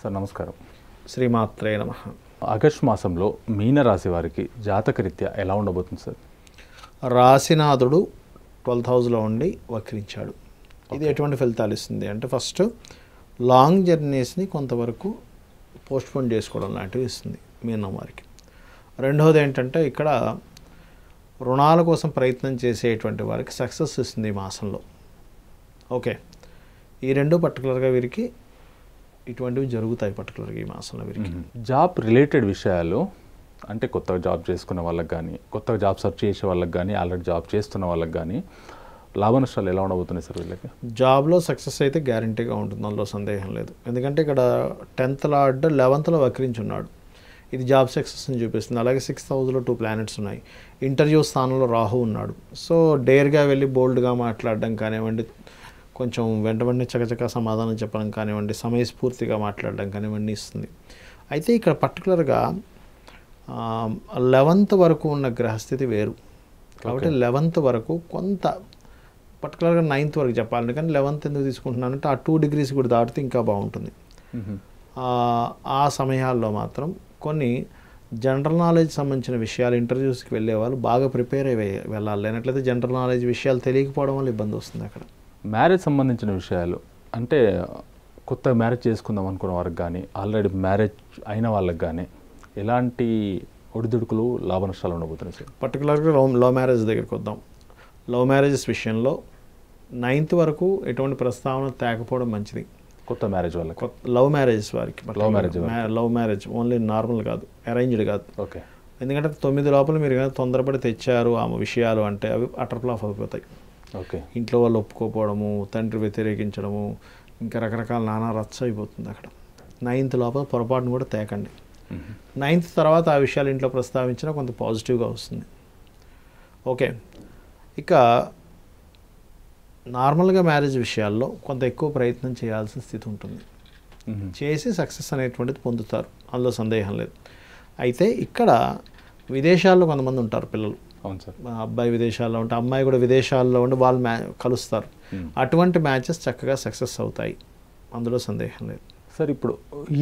sir నమస్కారం శ్రీమాత్రే నమ ఆగస్టు మాసంలో మీనరాశి వారికి జాతకరీత్యా ఎలా ఉండబోతుంది సార్ రాశినాథుడు ట్వెల్త్ హౌస్లో ఉండి వక్రించాడు ఇది ఎటువంటి ఫలితాలు ఇస్తుంది అంటే ఫస్ట్ లాంగ్ జర్నీస్ని కొంతవరకు పోస్ట్పోన్ చేసుకోవడం లాంటివి ఇస్తుంది మీనం వారికి రెండవది ఏంటంటే ఇక్కడ రుణాల కోసం ప్రయత్నం చేసేటువంటి వారికి సక్సెస్ ఇస్తుంది ఈ మాసంలో ఓకే ఈ రెండు పర్టికులర్గా వీరికి ఇటువంటివి జరుగుతాయి పర్టికులర్గా ఈ మాసంలో వీరికి జాబ్ రిలేటెడ్ విషయాలు అంటే కొత్తగా జాబ్ చేసుకున్న వాళ్ళకి కానీ కొత్తగా జాబ్ సెర్చ్ చేసే వాళ్ళకి కానీ ఆల్రెడీ జాబ్ చేస్తున్న వాళ్ళకి కానీ లాభ నష్టాలు ఎలా ఉండబోతున్నాయి సార్ వీళ్ళకి జాబ్లో సక్సెస్ అయితే గ్యారంటీగా ఉంటుంది అందులో సందేహం లేదు ఎందుకంటే ఇక్కడ టెన్త్ లాడ్ లెవెంత్లో ఉన్నాడు ఇది జాబ్ సక్సెస్ అని చూపిస్తుంది అలాగే సిక్స్త్ హౌస్లో టూ ప్లానెట్స్ ఉన్నాయి ఇంటర్వ్యూ స్థానంలో రాహు ఉన్నాడు సో డేర్గా వెళ్ళి బోల్డ్గా మాట్లాడడం కానివ్వండి కొంచెం వెంట వెంటనే చకచక సమాధానం చెప్పడం కానివ్వండి సమయస్ఫూర్తిగా మాట్లాడడం కానివ్వండి ఇస్తుంది అయితే ఇక్కడ పర్టికులర్గా లెవెంత్ వరకు ఉన్న గ్రహస్థితి వేరు కాబట్టి లెవెంత్ వరకు కొంత పర్టికులర్గా నైన్త్ వరకు చెప్పాలి కానీ లెవెంత్ ఎందుకు తీసుకుంటున్నానంటే ఆ టూ డిగ్రీస్ కూడా దాటితే ఇంకా బాగుంటుంది ఆ సమయాల్లో మాత్రం కొన్ని జనరల్ నాలెడ్జ్ సంబంధించిన విషయాలు ఇంటర్వ్యూస్కి వెళ్ళే వాళ్ళు బాగా ప్రిపేర్ అయ్యి వెళ్ళాలి లేనట్లయితే జనరల్ నాలెడ్జ్ విషయాలు తెలియకపోవడం వల్ల ఇబ్బంది వస్తుంది అక్కడ మ్యారేజ్ సంబంధించిన విషయాలు అంటే కొత్త మ్యారేజ్ చేసుకుందాం అనుకున్న వారికి కానీ ఆల్రెడీ మ్యారేజ్ అయిన వాళ్ళకి కానీ ఎలాంటి ఒడిదుడుకులు లాభ నష్టాలు ఉండబోతున్నాయి సార్ పర్టికులర్గా లవ్ మ్యారేజ్ దగ్గరికి వద్దాం లవ్ మ్యారేజెస్ విషయంలో నైన్త్ వరకు ఎటువంటి ప్రస్తావన తేకపోవడం మంచిది కొత్త మ్యారేజ్ వాళ్ళకి లవ్ మ్యారేజ్ వారికి love marriage love marriage only normal కాదు అరేంజ్డ్ కాదు ఓకే ఎందుకంటే తొమ్మిది లోపల మీరు కానీ తొందరపడి తెచ్చారు ఆమె విషయాలు అంటే అవి అటర్ ఫ్లాఫ్ అయిపోతాయి ఓకే ఇంట్లో వాళ్ళు ఒప్పుకోపోవడము తండ్రి వ్యతిరేకించడము ఇంకా రకరకాల నానా రచ్చ అయిపోతుంది అక్కడ నైన్త్ లోపల పొరపాటును కూడా తేకండి నైన్త్ తర్వాత ఆ విషయాలు ఇంట్లో ప్రస్తావించినా కొంత పాజిటివ్గా వస్తుంది ఓకే ఇక నార్మల్గా మ్యారేజ్ విషయాల్లో కొంత ఎక్కువ ప్రయత్నం చేయాల్సిన స్థితి ఉంటుంది చేసి సక్సెస్ అనేటువంటిది పొందుతారు అందులో సందేహం లేదు అయితే ఇక్కడ విదేశాల్లో కొంతమంది ఉంటారు పిల్లలు అవును సార్ అబ్బాయి విదేశాల్లో ఉంటే అమ్మాయి కూడా విదేశాల్లో ఉండి వాళ్ళు మ్యా కలుస్తారు అటువంటి మ్యాచెస్ చక్కగా సక్సెస్ అవుతాయి అందులో సందేహం లేదు సార్ ఇప్పుడు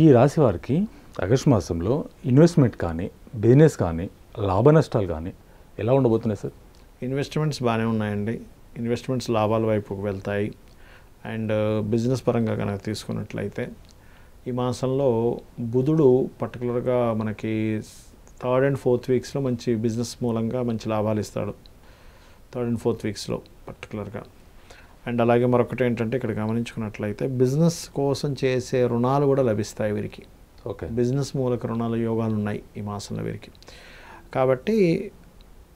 ఈ రాశి వారికి ఆగస్టు మాసంలో ఇన్వెస్ట్మెంట్ కానీ బిజినెస్ కానీ లాభ నష్టాలు కానీ ఎలా ఉండబోతున్నాయి సార్ ఇన్వెస్ట్మెంట్స్ బాగానే ఉన్నాయండి ఇన్వెస్ట్మెంట్స్ లాభాల వైపుకు వెళ్తాయి అండ్ బిజినెస్ పరంగా కనుక తీసుకున్నట్లయితే ఈ మాసంలో బుధుడు పర్టికులర్గా మనకి థర్డ్ అండ్ ఫోర్త్ వీక్స్లో మంచి బిజినెస్ మూలంగా మంచి లాభాలు ఇస్తాడు థర్డ్ అండ్ ఫోర్త్ వీక్స్లో పర్టికులర్గా అండ్ అలాగే మరొకటి ఏంటంటే ఇక్కడ గమనించుకున్నట్లయితే బిజినెస్ కోసం చేసే రుణాలు కూడా లభిస్తాయి వీరికి ఓకే బిజినెస్ మూలక రుణాలు యోగాలు ఉన్నాయి ఈ మాసంలో వీరికి కాబట్టి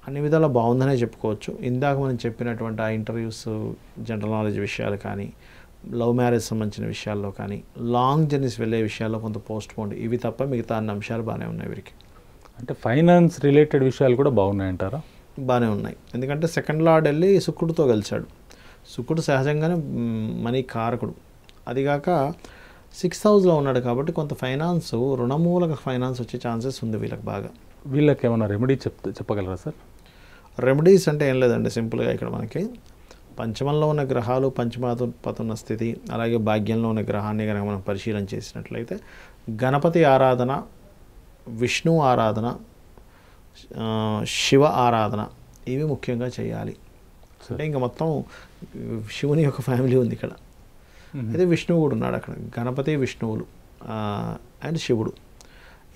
అన్ని విధాలా బాగుందనే చెప్పుకోవచ్చు ఇందాక మనం చెప్పినటువంటి ఆ ఇంటర్వ్యూస్ జనరల్ నాలెడ్జ్ విషయాలు కానీ లవ్ మ్యారేజ్ సంబంధించిన విషయాల్లో కానీ లాంగ్ జర్నీస్ వెళ్ళే విషయాల్లో కొంత పోస్ట్ పోండి ఇవి తప్ప మిగతా అన్ని అంశాలు బాగానే ఉన్నాయి వీరికి అంటే ఫైనాన్స్ రిలేటెడ్ విషయాలు కూడా బాగున్నాయంటారా బాగానే ఉన్నాయి ఎందుకంటే సెకండ్ లార్డ్ వెళ్ళి శుక్రుడితో కలిశాడు శుక్రుడు సహజంగానే మనీ కారకుడు అదిగాక సిక్స్ హౌస్లో ఉన్నాడు కాబట్టి కొంత ఫైనాన్స్ రుణమూలక ఫైనాన్స్ వచ్చే ఛాన్సెస్ ఉంది వీళ్ళకి బాగా వీళ్ళకి ఏమైనా రెమెడీ చెప్ చెప్పగలరా సార్ రెమెడీస్ అంటే ఏం లేదండి సింపుల్గా ఇక్కడ మనకి పంచమంలో ఉన్న గ్రహాలు పంచమాతున్న స్థితి అలాగే భాగ్యంలో ఉన్న గ్రహాన్ని కనుక మనం పరిశీలన చేసినట్లయితే గణపతి ఆరాధన విష్ణు ఆరాధన శివ ఆరాధన ఇవి ముఖ్యంగా చేయాలి అంటే ఇంకా మొత్తం శివుని యొక్క ఫ్యామిలీ ఉంది ఇక్కడ అయితే విష్ణువు కూడా ఉన్నాడు అక్కడ గణపతి విష్ణువులు అండ్ శివుడు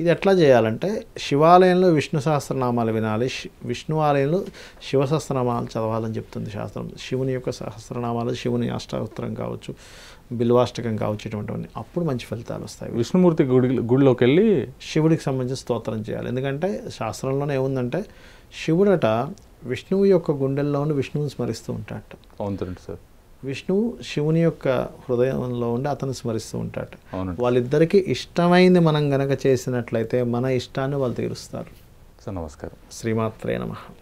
ఇది ఎట్లా చేయాలంటే శివాలయంలో విష్ణు సహస్రనామాలు వినాలి విష్ణు ఆలయంలో శివ సహస్రనామాలు చదవాలని చెప్తుంది శాస్త్రం శివుని యొక్క సహస్రనామాలు శివుని అష్టావస్త్రం కావచ్చు బిల్వాష్టకం కావచ్చు ఇటువంటివన్నీ అప్పుడు మంచి ఫలితాలు వస్తాయి విష్ణుమూర్తి గుడి గుడిలోకి వెళ్ళి శివుడికి సంబంధించి స్తోత్రం చేయాలి ఎందుకంటే శాస్త్రంలోనే ఏముందంటే శివుడట విష్ణువు యొక్క గుండెల్లోనూ విష్ణువుని స్మరిస్తూ ఉంటాడు అవును సార్ విష్ణువు శివుని యొక్క హృదయంలో ఉండి అతను స్మరిస్తూ ఉంటాడు వాళ్ళిద్దరికి ఇష్టమైంది మనం గనక చేసినట్లయితే మన ఇష్టాన్ని వాళ్ళు తీరుస్తారు నమస్కారం శ్రీమాత్రే నమ